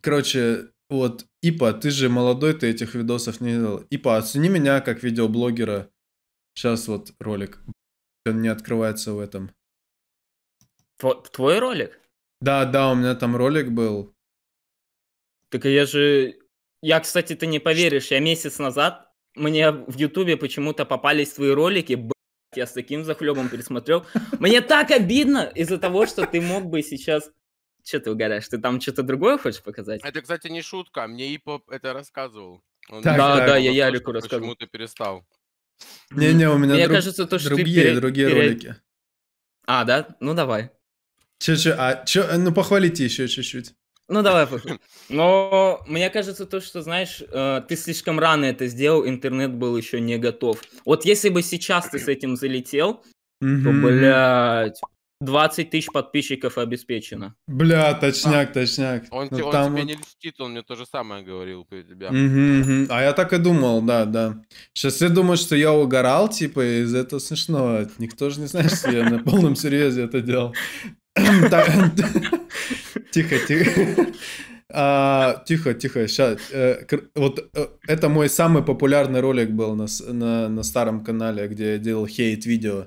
Короче, вот, Ипа, ты же молодой, ты этих видосов не делал. Ипа, оцени меня как видеоблогера. Сейчас вот ролик. Он не открывается в этом. Тво- твой ролик? Да, да, у меня там ролик был. Так я же... Я, кстати, ты не поверишь, я месяц назад, мне в Ютубе почему-то попались твои ролики, я с таким захлебом пересмотрел. Мне так обидно из-за того, что ты мог бы сейчас Че ты угадаешь? Ты там что-то другое хочешь показать? Это, кстати, не шутка. Мне ИПО это рассказывал. Он так, да, так, да, я Ярику рассказывал. Почему ты перестал? Не-не, у меня Мне друг... кажется, то, что другие, пере... другие пере... ролики. А, да? Ну давай. Че-че, а че, э, ну похвалите еще чуть-чуть. Ну давай, похвали. Но мне кажется, то, что, знаешь, э, ты слишком рано это сделал, интернет был еще не готов. Вот если бы сейчас ты с этим залетел, то, блядь, 20 тысяч подписчиков обеспечено. Бля, точняк, а. точняк. Он, ну, он там тебе не льстит, он мне то же самое говорил про тебя. Угу, угу. А я так и думал, да, да. Сейчас все думают, что я угорал, типа, из этого смешно. Никто же не знает, что я на полном серьезе это делал. Тихо, тихо. А, тихо, тихо, сейчас. Э, вот э, это мой самый популярный ролик был на старом канале, где я делал хейт-видео.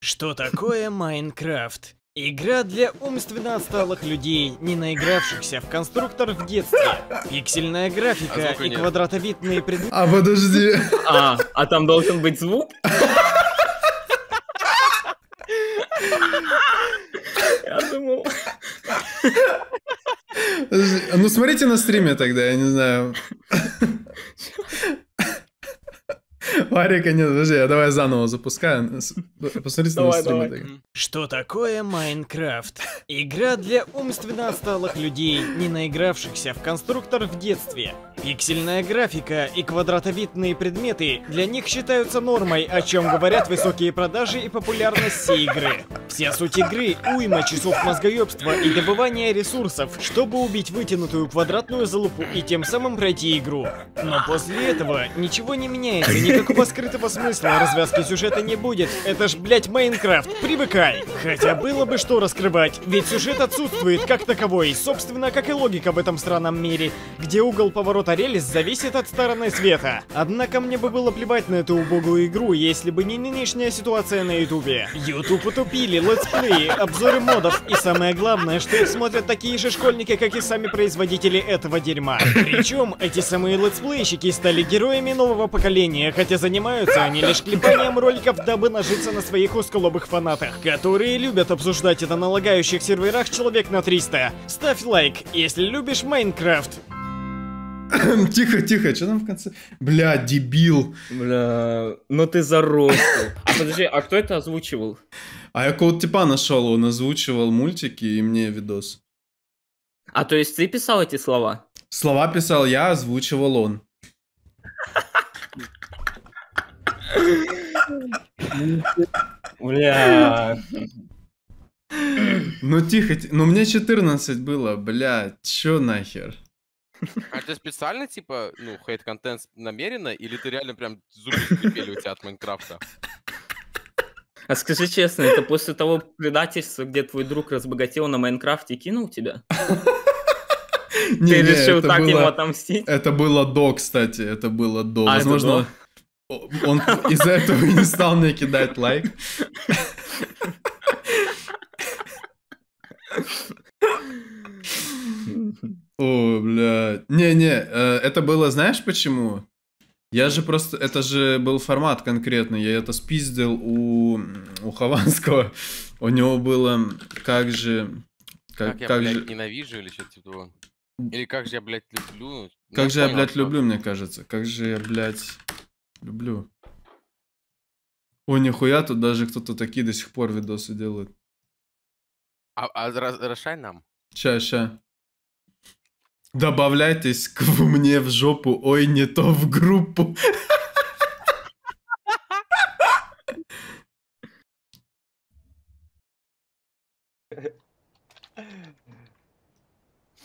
Что такое Майнкрафт? Игра для умственно отсталых людей, не наигравшихся в конструктор в детстве. Пиксельная графика а и квадратовидные предметы. А подожди. А, а там должен быть звук? Я думал. А ну смотрите на стриме тогда, я не знаю. Парика, нет, подожди, я давай заново запускаю. Посмотрите давай, на стримы. Давай. Что такое Майнкрафт? Игра для умственно отсталых людей, не наигравшихся в конструктор в детстве. Пиксельная графика и квадратовидные предметы для них считаются нормой, о чем говорят высокие продажи и популярность всей игры. Вся суть игры — уйма часов мозгоебства и добывания ресурсов, чтобы убить вытянутую квадратную залупу и тем самым пройти игру. Но после этого ничего не меняется, никакого скрытого смысла развязки сюжета не будет. Это ж, блять, Майнкрафт, привыкай. Хотя было бы что раскрывать, ведь сюжет отсутствует как таковой, собственно, как и логика в этом странном мире, где угол поворота рельс зависит от стороны света. Однако мне бы было плевать на эту убогую игру, если бы не нынешняя ситуация на ютубе. Ютуб утупили, летсплеи, обзоры модов и самое главное, что их смотрят такие же школьники, как и сами производители этого дерьма. Причем эти самые летсплейщики стали героями нового поколения, хотя за занимаются они лишь клепанием роликов, дабы нажиться на своих усколобых фанатах, которые любят обсуждать это на лагающих серверах человек на 300. Ставь лайк, если любишь Майнкрафт. Тихо, тихо, что там в конце? Бля, дебил. Бля, ну ты заростил. А подожди, а кто это озвучивал? А я кого-то типа нашел, он озвучивал мультики и мне видос. А то есть ты писал эти слова? Слова писал я, озвучивал он. Бля. Ну тихо, ну мне 14 было, бля, чё нахер? А ты специально, типа, ну, хейт-контент намеренно, или ты реально прям зубы скрипели у тебя от Майнкрафта? А скажи честно, это после того предательства, где твой друг разбогател на Майнкрафте и кинул тебя? Ты решил так ему отомстить? Это было до, кстати, это было до. А, Возможно, он из-за этого и не стал мне кидать лайк. О, блядь. Не-не, э, это было, знаешь почему? Я же просто, это же был формат конкретный, я это спиздил у, у Хованского. У него было, как же... Как, как я, как блядь, ненавижу или что-то типа того? Или как же я, блядь, люблю? Ну, как я же понял, я, блядь, что... люблю, мне кажется. Как же я, блядь... Люблю. О, нихуя, тут даже кто-то такие до сих пор видосы делает. А, а разрешай нам. Ща, ща. Добавляйтесь к мне в жопу, ой, не то в группу.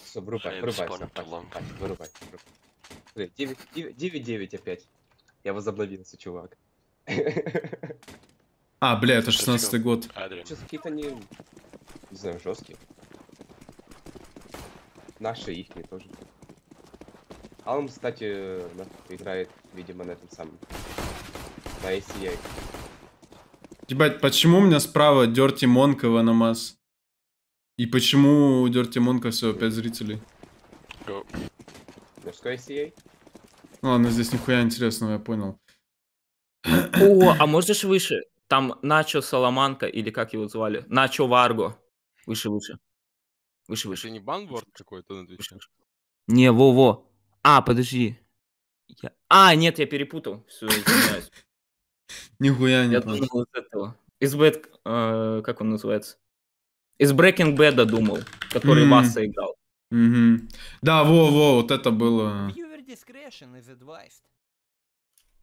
Все, вырубай, вырубай, вырубай, вырубай. 9-9 опять. Я возобновился, чувак. А, бля, это 16-й год. Сейчас какие-то не... Не знаю, жесткие. Наши, их тоже. Алм, кстати, играет, видимо, на этом самом. На ACA. Ебать, почему у меня справа Дерти на Ванамас? И почему у Дерти Монка всего 5 зрителей? Мужской ACA? ладно, здесь нихуя интересного, я понял. О, а можешь выше? Там Начо Соломанка, или как его звали? Начо Варго. Выше, выше. Выше, выше. Это не банборд какой-то на Твиче? Не, во-во. А, подожди. Я... А, нет, я перепутал. Все, извиняюсь. Нихуя не Я думал из этого. Из Бэт... Э, как он называется? Из Breaking Bad думал, который Васа играл. Да, во-во, вот это было... Discretion is advised.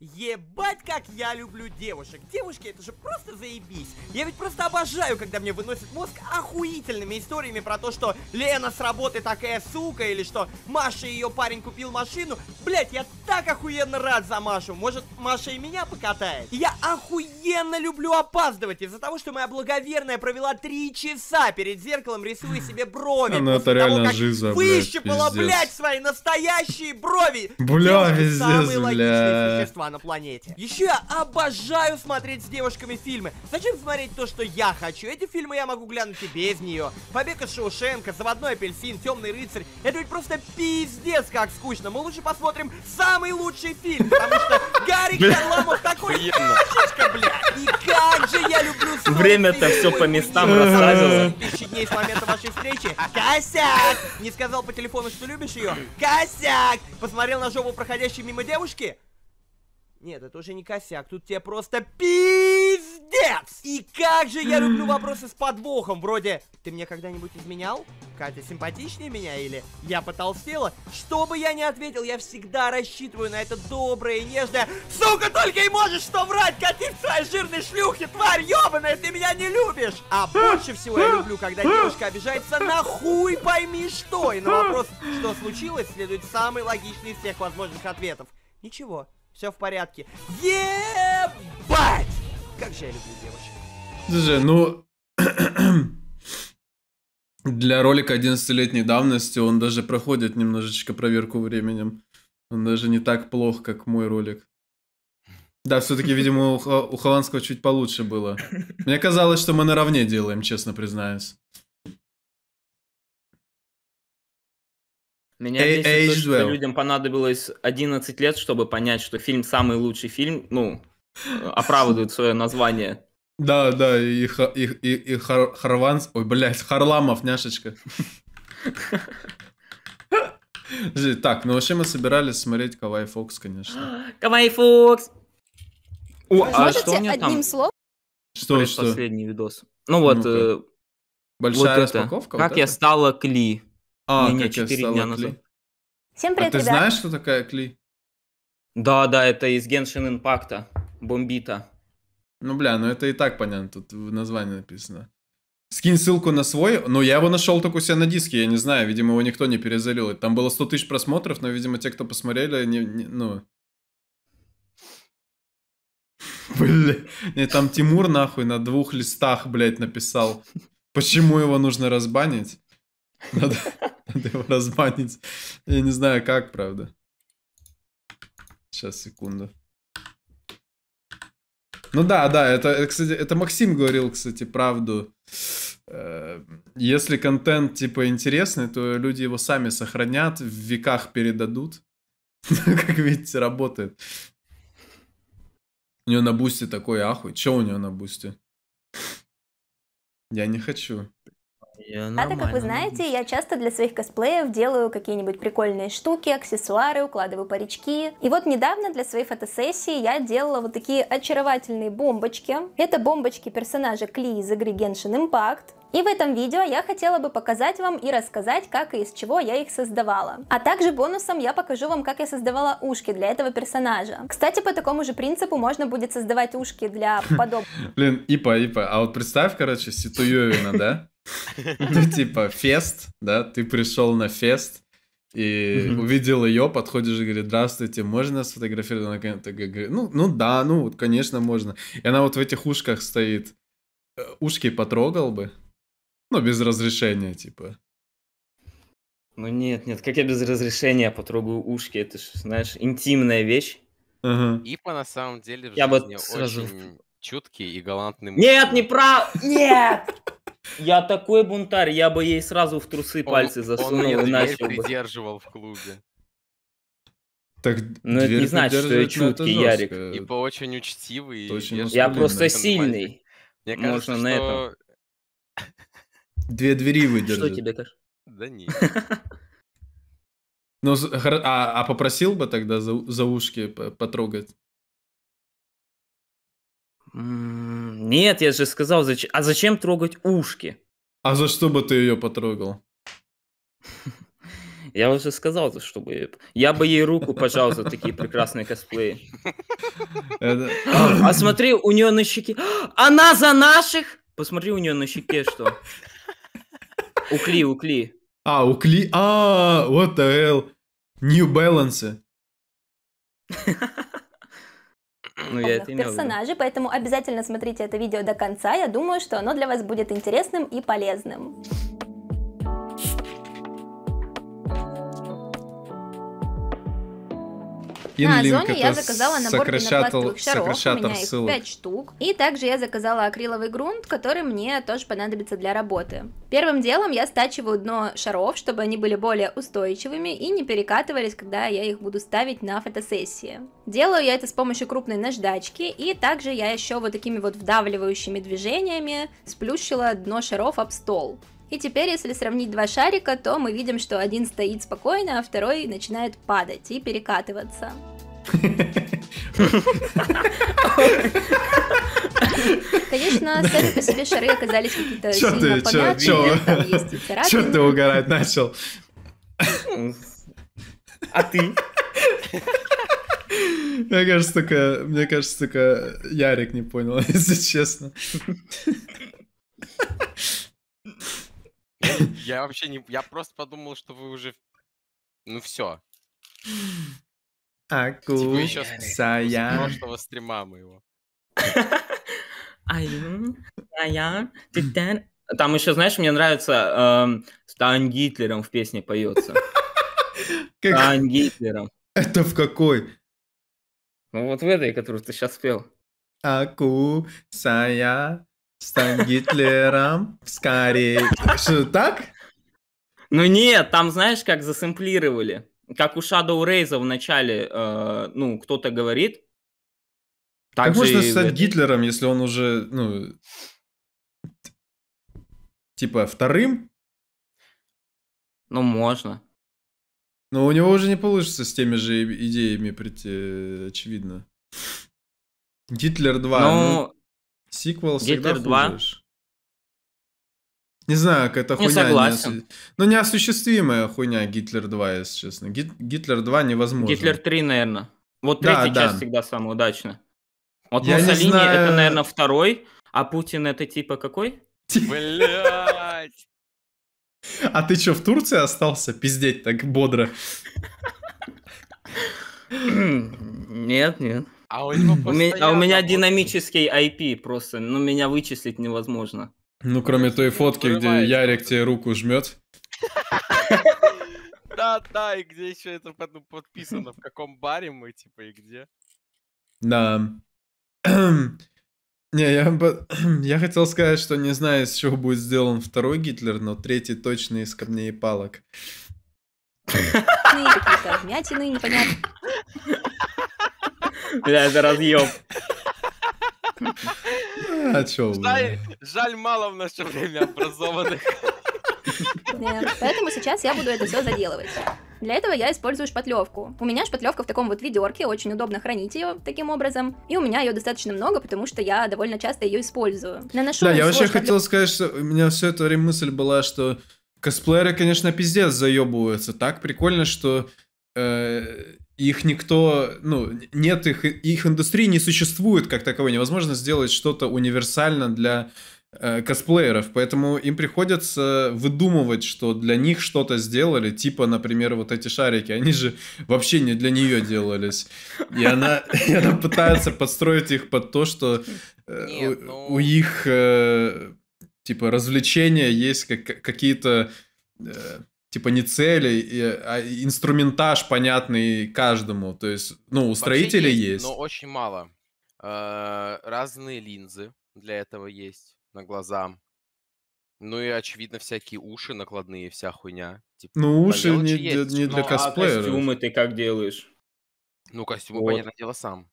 Ебать, как я люблю девушек. Девушки, это же просто заебись. Я ведь просто обожаю, когда мне выносят мозг охуительными историями про то, что Лена с работы такая сука, или что Маша и ее парень купил машину. Блять, я так охуенно рад за Машу. Может, Маша и меня покатает? Я охуенно люблю опаздывать из-за того, что моя благоверная провела три часа перед зеркалом, рисуя себе брови. Она это реально того, как жиза, выщипала, блять свои настоящие брови. Бля, виздец, самые блядь. логичные существа а, на планете. Еще я обожаю смотреть с девушками фильмы. Зачем смотреть то, что я хочу? Эти фильмы я могу глянуть и без нее. Побег из Шоушенка, Заводной апельсин, Темный рыцарь. Это ведь просто пиздец, как скучно. Мы лучше посмотрим самый лучший фильм, потому что Гарри Харламов такой фашишка, блядь. И как же я люблю Время-то все по местам расставило. Тысячи дней с момента вашей встречи. Косяк! Не сказал по телефону, что любишь ее? Косяк! Посмотрел на жопу проходящей мимо девушки? Нет, это уже не косяк, тут тебе просто пиздец! И как же я люблю вопросы с подвохом, вроде «Ты мне когда-нибудь изменял? Катя симпатичнее меня?» или «Я потолстела?» Что бы я ни ответил, я всегда рассчитываю на это доброе и нежное «Сука, только и можешь что врать, Кати в своей жирной шлюхе, тварь ёбаная, ты меня не любишь!» А больше всего я люблю, когда девушка обижается на хуй пойми что, и на вопрос «Что случилось?» следует самый логичный из всех возможных ответов. Ничего, все в порядке. Ебать! Как же я люблю девочек. Слушай, ну... Для ролика 11-летней давности он даже проходит немножечко проверку временем. Он даже не так плох, как мой ролик. Да, все-таки, видимо, у, Хованского чуть получше было. Мне казалось, что мы наравне делаем, честно признаюсь. Меня э, бесит э, то, что людям понадобилось 11 лет, чтобы понять, что фильм самый лучший фильм, ну, э, оправдывает свое название. Да, да, и, и, и, и Хар, Харванс, ой, блядь, Харламов, няшечка. Так, ну вообще мы собирались смотреть Кавай Фокс, конечно. Кавай Фокс! А Можете одним словом? Что, что? Последний видос. Ну вот, Большая распаковка? Как я стала Кли. А, не, как 4 я дня назад. Кли. Всем а привет, а ты ребят. знаешь, что такая Кли? Да, да, это из Геншин Импакта, Бомбита. Ну, бля, ну это и так понятно, тут в названии написано. Скинь ссылку на свой, но я его нашел только у себя на диске, я не знаю, видимо, его никто не перезалил. Там было 100 тысяч просмотров, но, видимо, те, кто посмотрели, не, не, ну... Бля, там Тимур, нахуй, на двух листах, блядь, написал, почему его нужно разбанить. Надо, надо его разбанить. Я не знаю как, правда. Сейчас, секунду. Ну да, да, это, кстати, это Максим говорил, кстати, правду. Э, если контент, типа, интересный, то люди его сами сохранят, в веках передадут. Как видите, работает. У него на бусте такой ахуй. Че у него на бусте? Я не хочу. Я а так как вы знаете, я часто для своих косплеев делаю какие-нибудь прикольные штуки, аксессуары, укладываю парички. И вот недавно для своей фотосессии я делала вот такие очаровательные бомбочки. Это бомбочки персонажа Кли из игры Genshin Impact. И в этом видео я хотела бы показать вам и рассказать, как и из чего я их создавала. А также бонусом я покажу вам, как я создавала ушки для этого персонажа. Кстати, по такому же принципу можно будет создавать ушки для подобных. Блин, Ипа, Ипа, а вот представь, короче, Ситуевина, да? Ну, типа, фест, да, ты пришел на фест, и увидел ее, подходишь и говорит, здравствуйте, можно сфотографировать? Она говорит, ну, ну да, ну, вот, конечно, можно. И она вот в этих ушках стоит. Э, ушки потрогал бы, ну, без разрешения, типа. Ну нет, нет, как я без разрешения потрогаю ушки? Это же, знаешь, интимная вещь. Ага. по на самом деле в я бы сразу... очень чуткий и галантный. Нет, не прав! Нет! Я такой бунтарь, я бы ей сразу в трусы пальцы засунул он, он и начал бы. придерживал в клубе. Так Но ну, это не значит, что я чуткий, Ярик. И по типа, очень учтивый. Очень я просто сильный. Мне кажется, Можно что... на этом. Две двери выдержит. Что тебе кажется? Да нет. Ну, а, а попросил бы тогда за, за ушки потрогать? Нет, я же сказал, зачем... а зачем трогать ушки? А за что бы ты ее потрогал? Я уже сказал, за что бы... Я бы ей руку пожал за такие прекрасные косплеи. А, а смотри, у нее на щеке... «А, она за наших! Посмотри у нее на щеке, что... Укли, укли. А, укли... А, what the hell? New Balance. ну, я это персонажей, поэтому обязательно смотрите это видео до конца. Я думаю, что оно для вас будет интересным и полезным. На Озоне я заказала набор пенопластовых шаров, у меня их 5 штук. И также я заказала акриловый грунт, который мне тоже понадобится для работы. Первым делом я стачиваю дно шаров, чтобы они были более устойчивыми и не перекатывались, когда я их буду ставить на фотосессии. Делаю я это с помощью крупной наждачки, и также я еще вот такими вот вдавливающими движениями сплющила дно шаров об стол. И теперь, если сравнить два шарика, то мы видим, что один стоит спокойно, а второй начинает падать и перекатываться. Конечно, сами по себе шары оказались какие-то сильно помятые. Чё ты угорать начал? А ты? Мне кажется, только, мне кажется, только Ярик не понял, если честно. Я вообще не... Я просто подумал, что вы уже... Ну все. Аку. Вы еще с прошлого стрима моего. Там еще, знаешь, мне нравится эм, «Стань Гитлером» в песне поется. «Стань Гитлером». Это в какой? Ну вот в этой, которую ты сейчас спел. Аку, сая, Стань Гитлером вскоре. Что, так? Ну нет, там знаешь, как засэмплировали. Как у Shadow Razer в начале, э, ну, кто-то говорит. Так как можно стать это... Гитлером, если он уже, ну, типа вторым? Ну, можно. Но у него уже не получится с теми же идеями прийти, э, очевидно. Гитлер 2. Ну, ну Сиквел всегда Гитлер 2. Хуже. Не знаю, какая-то хуйня. Согласен. Не осу... Ну, неосуществимая хуйня Гитлер 2, если честно. Гит... Гитлер 2 невозможно. Гитлер 3, наверное. Вот да, третья да. часть всегда самая удачная. Вот Я Муссолини знаю... это, наверное, второй, а Путин это типа какой? Блять! А ты что, в Турции остался? Пиздеть так бодро. Нет, нет. А у, него а у меня динамический IP просто, ну меня вычислить невозможно. Ну, кроме той фотки, где Ярик тебе руку жмет. Да, да, и где еще это ну, подписано, в каком баре мы, типа, и где. Да. Не, я, я хотел сказать, что не знаю, из чего будет сделан второй Гитлер, но третий точно из камней и палок. Непонятные, непонятно. Бля, это разъем. А чё, жаль, жаль, мало в наше время образованных. Поэтому сейчас я буду это все заделывать. Для этого я использую шпатлевку. У меня шпатлевка в таком вот ведерке, очень удобно хранить ее таким образом. И у меня ее достаточно много, потому что я довольно часто ее использую. Наношу да, я вообще шпатлев... хотел сказать, что у меня все это время мысль была, что косплееры, конечно, пиздец заебываются. Так прикольно, что э, их никто, ну, нет их, их индустрии не существует как таковой, невозможно сделать что-то универсально для э, косплееров, поэтому им приходится выдумывать, что для них что-то сделали, типа, например, вот эти шарики, они же вообще не для нее делались, и она, и она пытается подстроить их под то, что э, нет, ну... у, у их, э, типа, развлечения есть как, какие-то... Э, типа не цели, а инструментаж понятный каждому. То есть, ну, у строителей есть, есть. Но очень мало. Э, разные линзы для этого есть на глаза. Ну и, очевидно, всякие уши накладные, вся хуйня. Типа, ну, уши не, есть. не для ну, косплееров. А костюмы ты как делаешь? Ну, костюмы, вот. понятное дело, сам.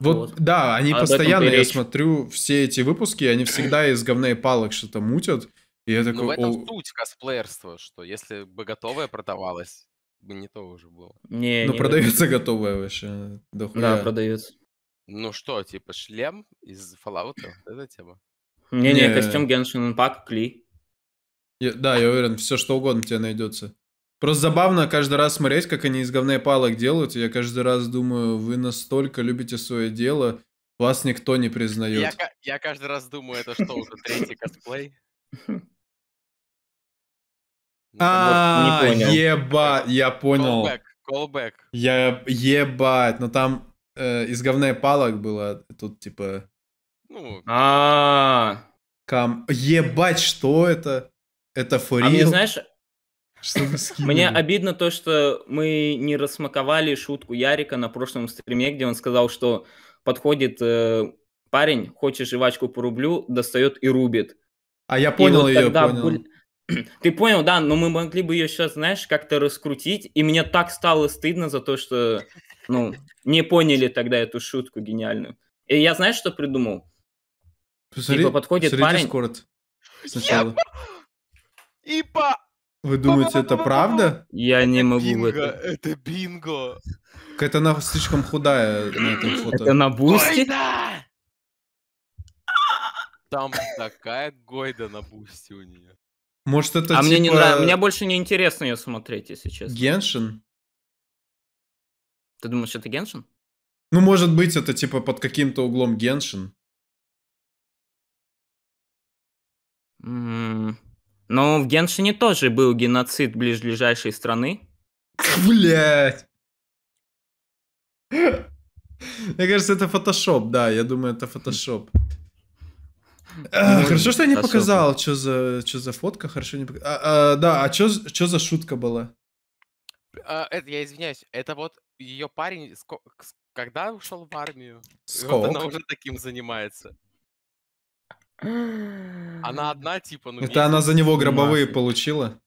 Вот, вот, да, они а постоянно, я смотрю все эти выпуски, они всегда из говна и палок что-то мутят я ну, такой, Но в этом О... суть косплеерства, что если бы готовое продавалось, бы не то уже было. Не, ну не продается готовое вообще. Да, да продается. Ну что, типа шлем из Fallout, это тема? Не-не, костюм Genshin Impact, Кли. Я, да, я уверен, все что угодно тебе найдется. Просто забавно каждый раз смотреть, как они из говна палок делают. я каждый раз думаю, вы настолько любите свое дело, вас никто не признает. Я, я каждый раз думаю, это что, уже третий косплей? А, вот еба, я понял. Callback, callback. Я ебать, но там э, из говна палок было, тут типа... Ну... а Кам... Ебать, что это? Это фурия. А мне, знаешь, мне обидно то, что мы не рассмаковали шутку Ярика на прошлом стриме, где он сказал, что подходит э, парень, хочет жвачку по рублю, достает и рубит. А я понял вот ее, понял. Ты понял, да, но мы могли бы ее сейчас, знаешь, как-то раскрутить, и мне так стало стыдно за то, что, ну, не поняли тогда эту шутку гениальную. И я, знаешь, что придумал? Посмотри, типа подходит парень... Дискорд сначала. Ипа! Вы думаете, это правда? Я не это могу бинго, это. Это бинго. Какая-то она слишком худая на этом фото. Это на бусте? Там такая гойда на бусте у нее. Может, это А типа... мне не нравится. Типа мне больше не интересно ее смотреть, если честно. Геншин? Ты думаешь, это Геншин? Ну, может быть, это типа под каким-то углом Геншин. Mm м-м. Но ну, в Геншине тоже был геноцид ближайшей страны. Блять. Мне кажется, это фотошоп, да, я думаю, это фотошоп хорошо, что я не показал, что за, что за фотка, хорошо не показал. да, а что, что за шутка была? А, это, я извиняюсь, это вот ее парень, когда ушел в армию, Сколько? вот она уже таким занимается. Она одна, типа, ну... Это она за него гробовые масло. получила?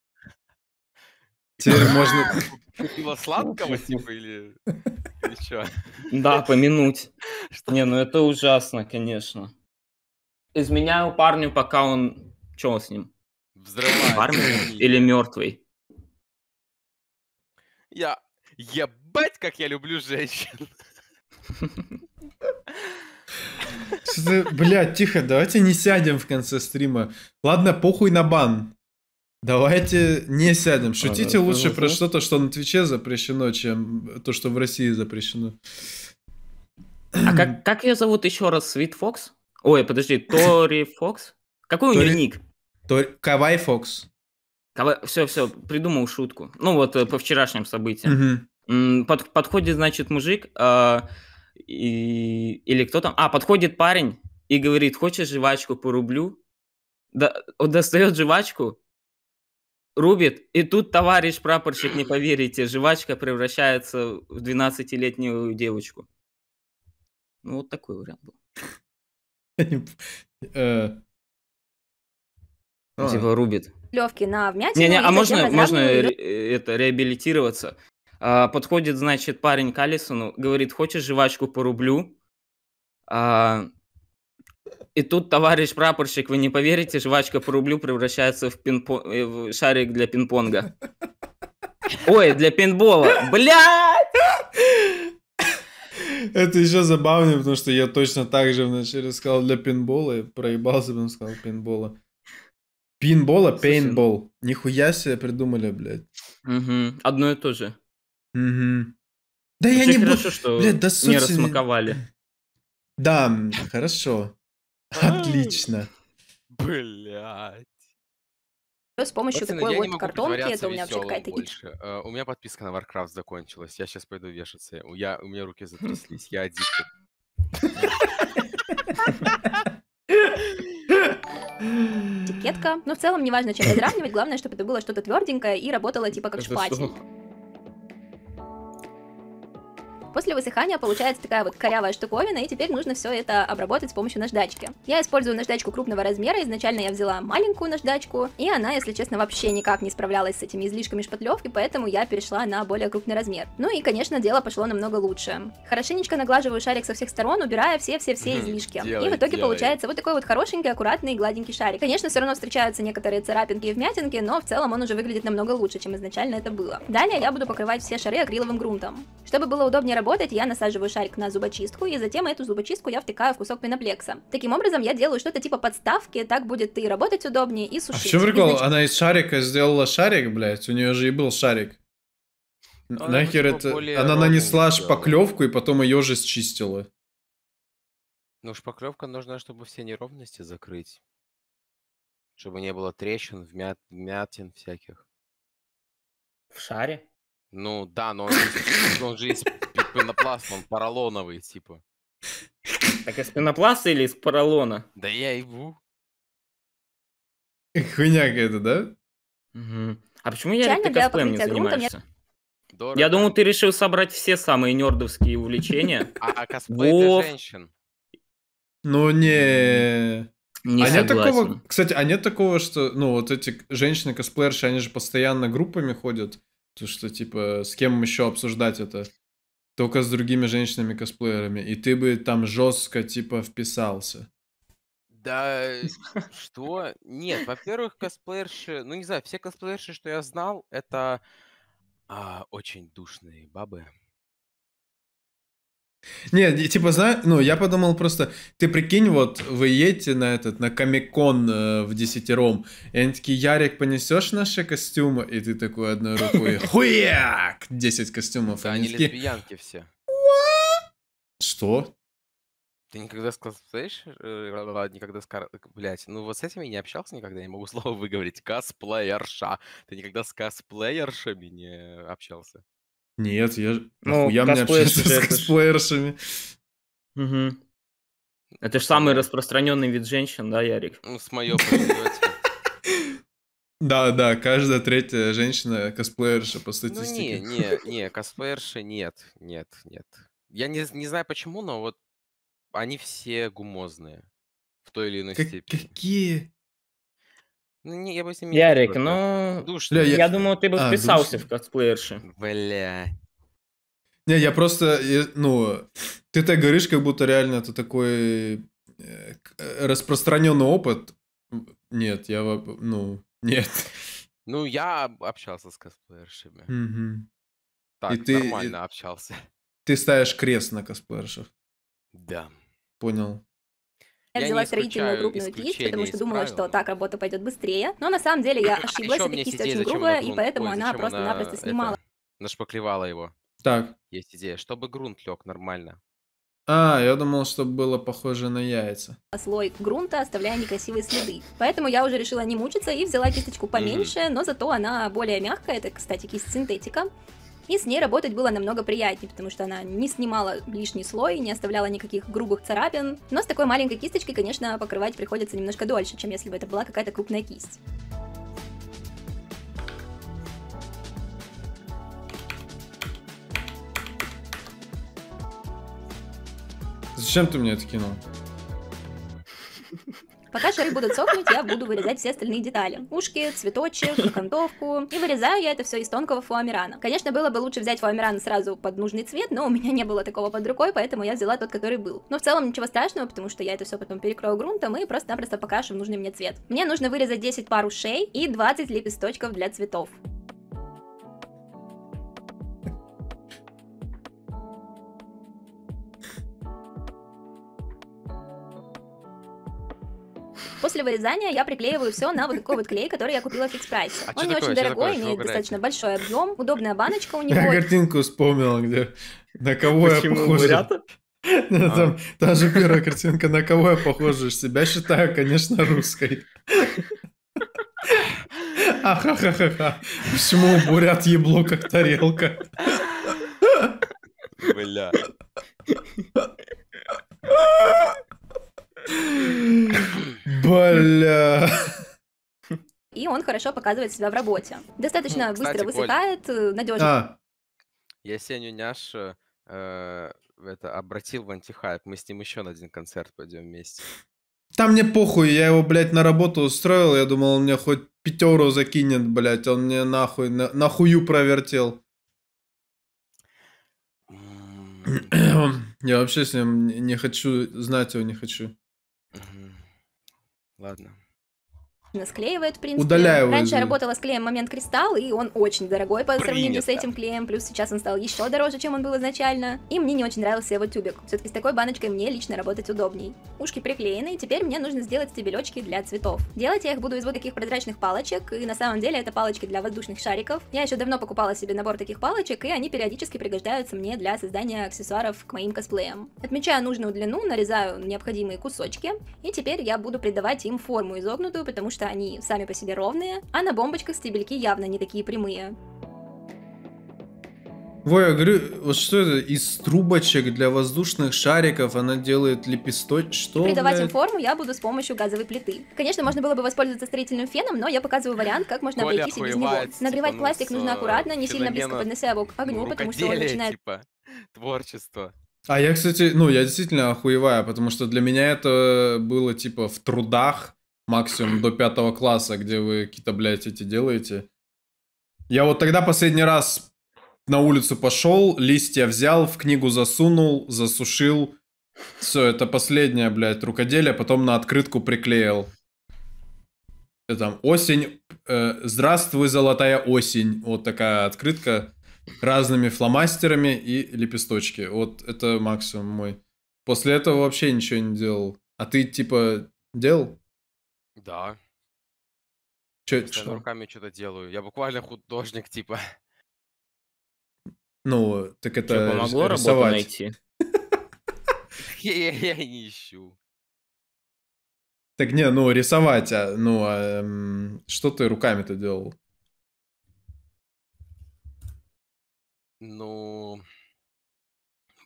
Теперь можно... Купила сладкого, типа, или... или что? Да, помянуть. Не, ну это ужасно, конечно изменяю парню, пока он... Что он с ним? Взрывает. Парень или мертвый? Я... Ебать, как я люблю женщин. Блядь, тихо, давайте не сядем в конце стрима. Ладно, похуй на бан. Давайте не сядем. А, Шутите а, лучше про что-то, что на Твиче запрещено, чем то, что в России запрещено. А как, как ее зовут еще раз? Свит Фокс? Ой, подожди, Тори Фокс? Какой у нее ник? Кавай Фокс. Все, все, придумал шутку. Ну вот э, по вчерашним событиям. Под, подходит, значит, мужик, э, и, или кто там? А, подходит парень и говорит, хочешь жвачку по рублю? Да, он достает жвачку, рубит, и тут товарищ прапорщик, не поверите, жвачка превращается в 12-летнюю девочку. Ну, вот такой вариант был. Э, а. Типа рубит. Левки на вмятину. Не-не, а можно, можно э, это реабилитироваться? А, подходит, значит, парень к Алисону, говорит, хочешь жвачку по рублю? А, и тут, товарищ прапорщик, вы не поверите, жвачка по рублю превращается в, пинпо... Э, в шарик для пинг-понга. Ой, для пинбола. Блядь! Это еще забавнее, потому что я точно так же вначале сказал для пинбола и проебался, потом сказал пинбола. Пинбола, ну пейнбол. Нихуя себе придумали, блядь. Угу. Одно и то же. Угу. Да Вообще ну, я не хорошо, буду... что блядь, да не рассмаковали. Да, хорошо. А. Отлично. Блядь с помощью Пацаны, такой вот картонки, это у меня вообще какая-то Uh, у меня подписка на Warcraft закончилась, я сейчас пойду вешаться. Я, у меня руки затряслись, я один. Этикетка. Но ну, в целом неважно, чем сравнивать. главное, чтобы это было что-то тверденькое и работало типа как шпатель. После высыхания получается такая вот корявая штуковина, и теперь нужно все это обработать с помощью наждачки. Я использую наждачку крупного размера, изначально я взяла маленькую наждачку, и она, если честно, вообще никак не справлялась с этими излишками шпатлевки, поэтому я перешла на более крупный размер. Ну и, конечно, дело пошло намного лучше. Хорошенечко наглаживаю шарик со всех сторон, убирая все-все-все излишки. Делай, и в итоге делай. получается вот такой вот хорошенький, аккуратный, гладенький шарик. Конечно, все равно встречаются некоторые царапинки и вмятинки, но в целом он уже выглядит намного лучше, чем изначально это было. Далее я буду покрывать все шары акриловым грунтом. Чтобы было удобнее работать работать, я насаживаю шарик на зубочистку, и затем эту зубочистку я втыкаю в кусок пеноплекса. Таким образом, я делаю что-то типа подставки, так будет и работать удобнее, и сушить. А в чем прикол? Значит... Она из шарика сделала шарик, блядь, у нее же и был шарик. Ну, она Нахер типа это... Она нанесла шпаклевку и потом ее же счистила. Ну, шпаклевка нужна, чтобы все неровности закрыть. Чтобы не было трещин, вмят... вмятин всяких. В шаре? Ну да, но он, он же из пенопласт, он поролоновый, типа. Так из пенопласта или из поролона? Да я ебу. Хуйня какая-то, да? Угу. А почему я Чайно, да, косплеем не занимаешься? Дорого. Я думал, ты решил собрать все самые нердовские увлечения. А, а косплей для женщин? Ну не... Не а нет такого, кстати, а нет такого, что, ну, вот эти женщины-косплеерши, они же постоянно группами ходят, то что, типа, с кем еще обсуждать это? только с другими женщинами-косплеерами, и ты бы там жестко, типа, вписался. Да, что? Нет, во-первых, косплеерши, ну не знаю, все косплеерши, что я знал, это а, очень душные бабы. Не, типа, знаешь, ну, я подумал просто, ты прикинь, вот вы едете на этот, на Комикон э, в десятером, и они такие, Ярик, понесешь наши костюмы? И ты такой одной рукой, хуяк, 10 костюмов. Да они лесбиянки все. Что? Ты никогда сказал, знаешь, э, никогда сказал, э, блядь, ну вот с этими не общался никогда, не могу слово выговорить, косплеерша. Ты никогда с косплеершами не общался? Нет, я... Ну, Нахуя мне общаться с косплеершами? Угу. Это же самый распространенный вид женщин, да, Ярик? Ну, с моё Да, да, каждая третья женщина косплеерша по статистике. Ну, не, не, не, косплеерши нет, нет, нет. Я не, не знаю почему, но вот они все гумозные в той или иной степени. Какие? Ну, не, я бы с ними не Ярик, ну... Душно. Бля, ну, я... я думал, ты бы А, в косплеерши. Бля. Не, я просто, ну, ты так говоришь, как будто реально это такой э, э, распространенный опыт. Нет, я, ну, нет. Ну, я общался с косплеершами. Угу. Так, ты- и- нормально общался. Ты ставишь крест на косплеершев. Да. Понял я взяла строительную крупную кисть, потому что думала, что так работа пойдет быстрее. Но на самом деле я ошиблась, эта кисть очень грубая, и поэтому она просто-напросто снимала. Нашпаклевала его. Так. Есть идея, чтобы грунт лег нормально. А, я думал, что было похоже на яйца. А слой грунта, оставляя некрасивые следы. Поэтому я уже решила не мучиться и взяла кисточку поменьше, mm -hmm. но зато она более мягкая. Это, кстати, кисть синтетика. И с ней работать было намного приятнее, потому что она не снимала лишний слой, не оставляла никаких грубых царапин. Но с такой маленькой кисточкой, конечно, покрывать приходится немножко дольше, чем если бы это была какая-то крупная кисть. Зачем ты мне это кинул? Пока шары будут сохнуть, я буду вырезать все остальные детали. Ушки, цветочек, окантовку. И вырезаю я это все из тонкого фуамирана. Конечно, было бы лучше взять фуамиран сразу под нужный цвет, но у меня не было такого под рукой, поэтому я взяла тот, который был. Но в целом ничего страшного, потому что я это все потом перекрою грунтом и просто-напросто покрашу нужный мне цвет. Мне нужно вырезать 10 пар ушей и 20 лепесточков для цветов. После вырезания я приклеиваю все на вот такой вот клей, который я купила в фикс прайсе. А Он не такое? очень дорогой, такое? имеет достаточно большой объем, удобная баночка у него. Я картинку вспомнил, где на кого Почему я похожа. Ну, там, а. Та же первая картинка, на кого я похожа. Себя считаю, конечно, русской. Ахахахаха. Почему бурят ебло как тарелка? Бля. Бля. И он хорошо показывает себя в работе. Достаточно ну, Кстати, быстро высыхает, Коль, э, надежно. А. Я Сеню Няш э, э, это, обратил в антихайп. Мы с ним еще на один концерт пойдем вместе. Там мне похуй, я его, блядь, на работу устроил. Я думал, он мне хоть пятеру закинет, блядь. Он мне нахуй, на, нахую провертел. Я вообще с ним не хочу, знать его не хочу. Ладно склеивает, в принципе. Удаляю. Раньше я работала с клеем Момент Кристалл, и он очень дорогой по Принято. сравнению с этим клеем, плюс сейчас он стал еще дороже, чем он был изначально. И мне не очень нравился его тюбик. Все-таки с такой баночкой мне лично работать удобней. Ушки приклеены, и теперь мне нужно сделать стебелечки для цветов. Делать я их буду из вот таких прозрачных палочек, и на самом деле это палочки для воздушных шариков. Я еще давно покупала себе набор таких палочек, и они периодически пригождаются мне для создания аксессуаров к моим косплеям. Отмечаю нужную длину, нарезаю необходимые кусочки, и теперь я буду придавать им форму изогнутую, потому что они сами по себе ровные, а на бомбочках стебельки явно не такие прямые. Во, я говорю, вот что это, из трубочек для воздушных шариков она делает лепесточек, что? Придавать блядь? им форму я буду с помощью газовой плиты. Конечно, можно было бы воспользоваться строительным феном, но я показываю вариант, как можно Коля обойтись и без него. Типа, Нагревать типа, пластик нужно э, аккуратно, не сильно близко поднося его к огню, потому что он начинает... Типа, творчество. А я, кстати, ну, я действительно охуеваю, потому что для меня это было, типа, в трудах максимум до пятого класса, где вы какие-то, блядь, эти делаете. Я вот тогда последний раз на улицу пошел, листья взял, в книгу засунул, засушил. Все, это последнее, блядь, рукоделие, потом на открытку приклеил. Это там осень, э, здравствуй, золотая осень. Вот такая открытка разными фломастерами и лепесточки. Вот это максимум мой. После этого вообще ничего не делал. А ты типа делал? Да. Чё, Постоянно что? руками что-то делаю. Я буквально художник, типа. Ну, так это Чё, помогло работу найти? Я не ищу. Так не, ну рисовать, а, ну а, что ты руками-то делал? Ну,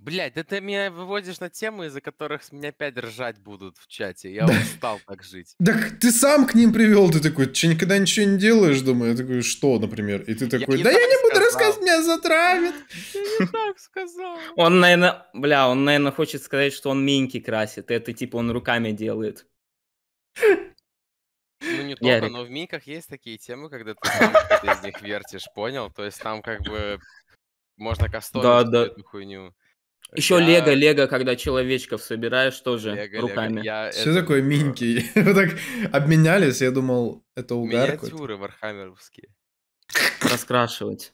Блядь, да ты меня выводишь на темы, из-за которых с меня опять ржать будут в чате. Я да. устал так жить. Так ты сам к ним привел, ты такой, че никогда ничего не делаешь, думаю. Я такой, что, например? И ты такой, я да я не сказал. буду рассказывать, меня затравит. Я не так сказал. Он, наверное, бля, он, наверное, хочет сказать, что он минки красит. Это типа он руками делает. Ну, не только, но в минках есть такие темы, когда ты из них вертишь, понял? То есть там как бы можно кастомить да, да. эту хуйню. Еще я... лего, лего, когда человечков собираешь тоже лего, руками. Лего. Я Что это... такое минки? Вы так обменялись, я думал, это угар Миниатюры вархаммеровские. Раскрашивать.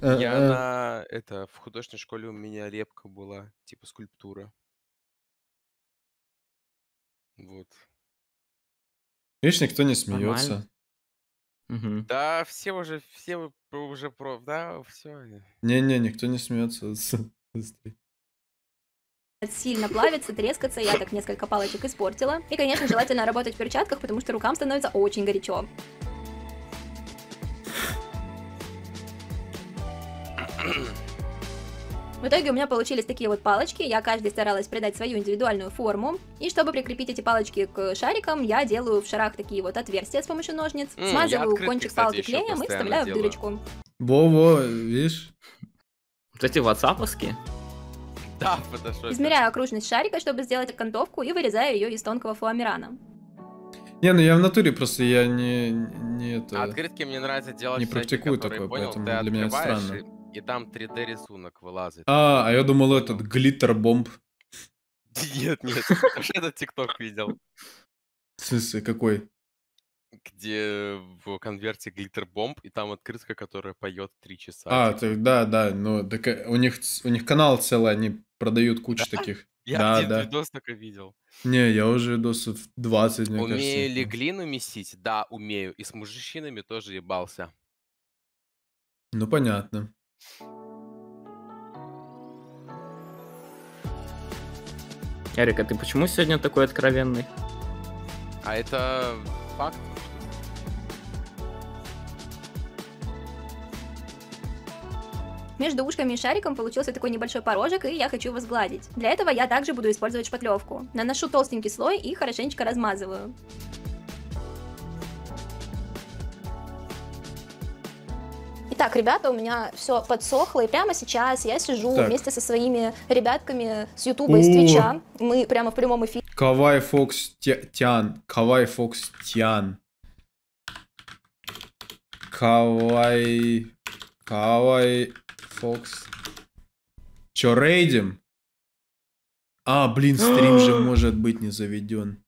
Э, я э. на... Это, в художественной школе у меня репка была, типа скульптура. Вот. Видишь, никто не смеется. Угу. Да, все уже, все уже про, да, все. Не-не, никто не смеется. сильно плавится, трескаться, я так несколько палочек испортила. И, конечно, желательно работать в перчатках, потому что рукам становится очень горячо. В итоге у меня получились такие вот палочки, я каждый старалась придать свою индивидуальную форму. И чтобы прикрепить эти палочки к шарикам, я делаю в шарах такие вот отверстия с помощью ножниц, mm, смазываю открытки, кончик кстати, палки клеем и вставляю делаю. в дырочку. Во-во, видишь? Вот эти ватсаповские? Да, подошел. Измеряю окружность шарика, чтобы сделать окантовку и вырезаю ее из тонкого фуамирана. Не, ну я в натуре просто, я не, не это... А открытки мне нравится делать Не практикую сайты, такое, понял, поэтому для меня странно. И, и там 3D рисунок вылазит. А, а я думал этот, глиттер-бомб. Нет, нет, этот ТикТок видел. В смысле, какой? где в конверте глиттер бомб, и там открытка, которая поет три часа. А, так, да, да, ну так э, у них у них канал целый, они продают кучу да? таких. Я да, один да. видос только видел. Не, я уже видосов 20, мне Умею кажется. Умели глину месить? Да, умею. И с мужчинами тоже ебался. Ну, понятно. Эрик, а ты почему сегодня такой откровенный? А это факт, Между ушками и шариком получился такой небольшой порожек, и я хочу его сгладить. Для этого я также буду использовать шпатлевку. Наношу толстенький слой и хорошенечко размазываю. Итак, ребята, у меня все подсохло, и прямо сейчас я сижу так. вместе со своими ребятками с Ютуба и с Твича. Мы прямо в прямом эфире. Кавай Фокс Тян. Кавай Фокс Тян. Кавай... Кавай Фокс. Чё, рейдим? А, блин, стрим же может быть не заведен.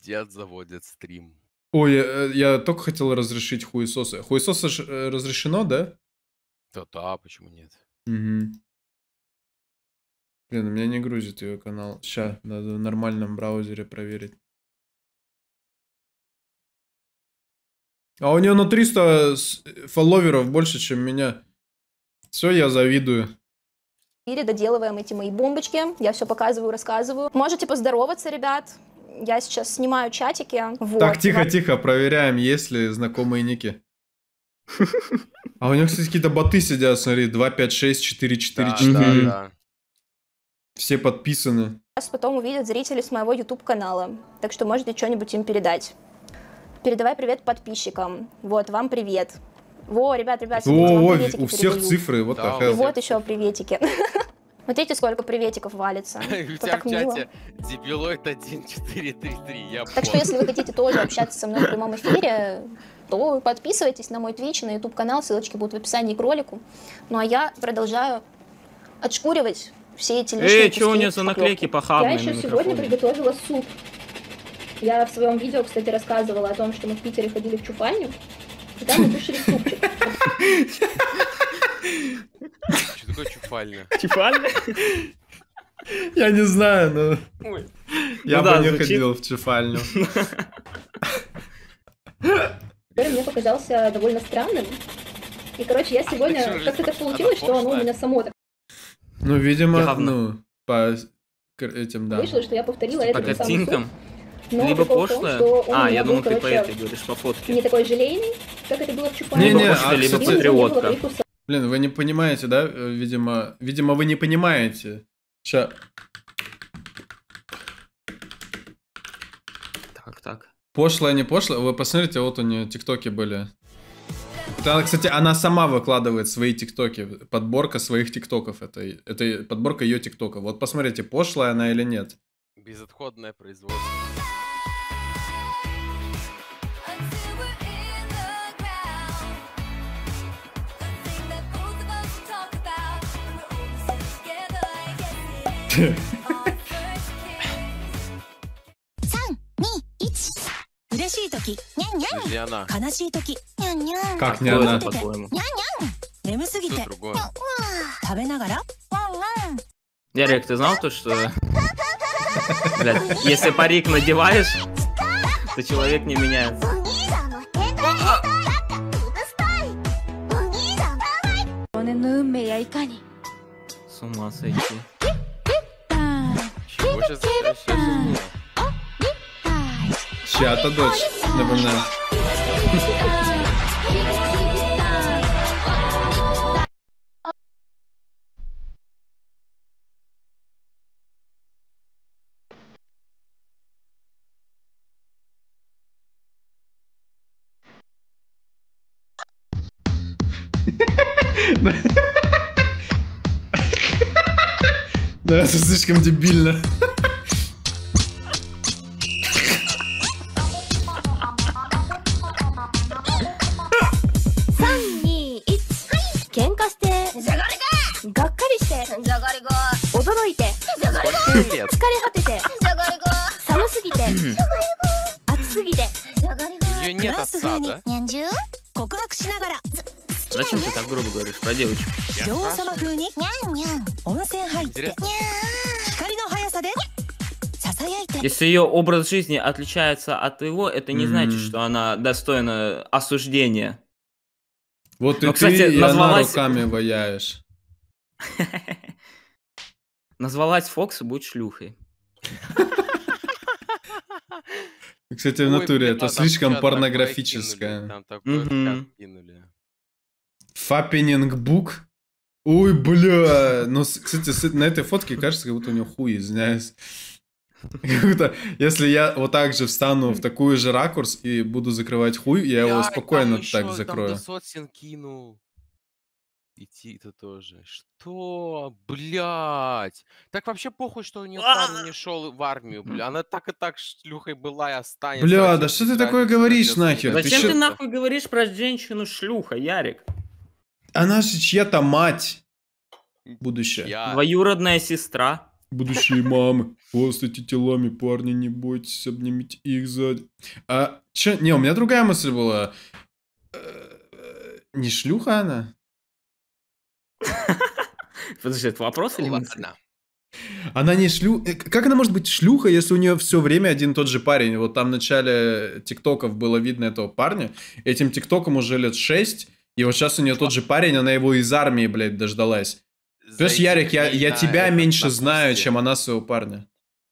Дед заводит стрим. Ой, я, э, э, я только хотел разрешить хуесосы. Хуесосы ж, э, разрешено, да? Да-да, почему нет? Угу. Блин, у меня не грузит ее канал. Сейчас надо в нормальном браузере проверить. А у нее на 300 фолловеров больше, чем меня. Все, я завидую. Или доделываем эти мои бомбочки. Я все показываю, рассказываю. Можете поздороваться, ребят. Я сейчас снимаю чатики. Вот. Так, тихо-тихо, проверяем, есть ли знакомые ники. А у него, кстати, какие-то боты сидят, смотри, 2, 5, 6, 4, 4, 4. Все подписаны. Вас потом увидят зрители с моего YouTube-канала, так что можете что-нибудь им передать передавай привет подписчикам. Вот, вам привет. Во, ребят, ребят, смотрите, О, вам приветики у всех передаю. цифры, вот да, такая. вот еще приветики. вот видите сколько приветиков валится. У тебя в чате дебилоид 1433, Так что, если вы хотите тоже общаться со мной в прямом эфире, то подписывайтесь на мой Twitch, на YouTube-канал, ссылочки будут в описании к ролику. Ну, а я продолжаю отшкуривать все эти лишние Эй, что у нее за наклейки похабные Я еще сегодня приготовила суп я в своем видео, кстати, рассказывала о том, что мы в Питере ходили в чуфальню, и там мы кушали супчик. Что такое чуфальня? Чуфальня? Я не знаю, но... Ой. Я ну, бы да, не звучит. ходил в чуфальню. Который мне показался довольно странным. И, короче, я сегодня... А как-то так получилось, что оно у меня само так... Ну, видимо, ну, по этим, да. Вышло, что я повторила это. По картинкам? Но ну, Либо пошлая. а, я думал, ты по этой говоришь, по фотке. Не такой желейный, как это было в Чупане. Не, не, а, либо патриотка. Блин, вы не понимаете, да? Э, видимо, видимо, вы не понимаете. Ща. Так, так. Пошлое не пошлое. Вы посмотрите, вот у нее тиктоки были. Она, кстати, она сама выкладывает свои тиктоки. Подборка своих тиктоков. Это, это подборка ее тиктока. Вот посмотрите, пошлая она или нет. Безотходное производство. 321嬉しい時にゃんにゃん悲しい時にゃんにゃん как не она 眠すぎて食べながら Ярик, ты знал то, что Блядь, если парик надеваешь, то человек не меняется. С ума сойти. сейчас... Я сейчас... Чья-то дочь, напоминаю. это слишком дебильно. Зачем ты так грубо говоришь про девочку? Я есть ее образ жизни отличается от его, это не mm-hmm. значит, что она достойна осуждения. Вот и Но, ну, ты кстати, и назвалась... она руками ваяешь. Назвалась Фокс и будь шлюхой. Кстати, в натуре это слишком порнографическое. Фаппининг бук. Ой, бля. Ну, кстати, на этой фотке кажется, как будто у нее хуй, знаешь. Если я вот так же встану в такую же ракурс и буду закрывать хуй, я его спокойно так закрою. Я сотен кинул. Идти это тоже. Что? Блять! Так вообще похуй, что у нее парень не шел в армию, бля. Она так и так шлюхой была и останется. Бля, да что ты такое говоришь нахер? Зачем ты нахуй говоришь про женщину шлюха, Ярик? Она же чья-то мать. Будущая. Твоюродная сестра. Будущие мамы. Хвостайте телами, парни, не бойтесь, обнимите их сзади. А, че? Не, у меня другая мысль была. Э, не шлюха она? Подожди, это вопрос или мысль? Она не шлю... Э, как она может быть шлюха, если у нее все время один и тот же парень? Вот там в начале тиктоков было видно этого парня. Этим тиктоком уже лет шесть. И вот сейчас у нее тот же парень, она его из армии, блядь, дождалась. Понимаешь, Ярик, я, я тебя меньше знаю, чем она своего парня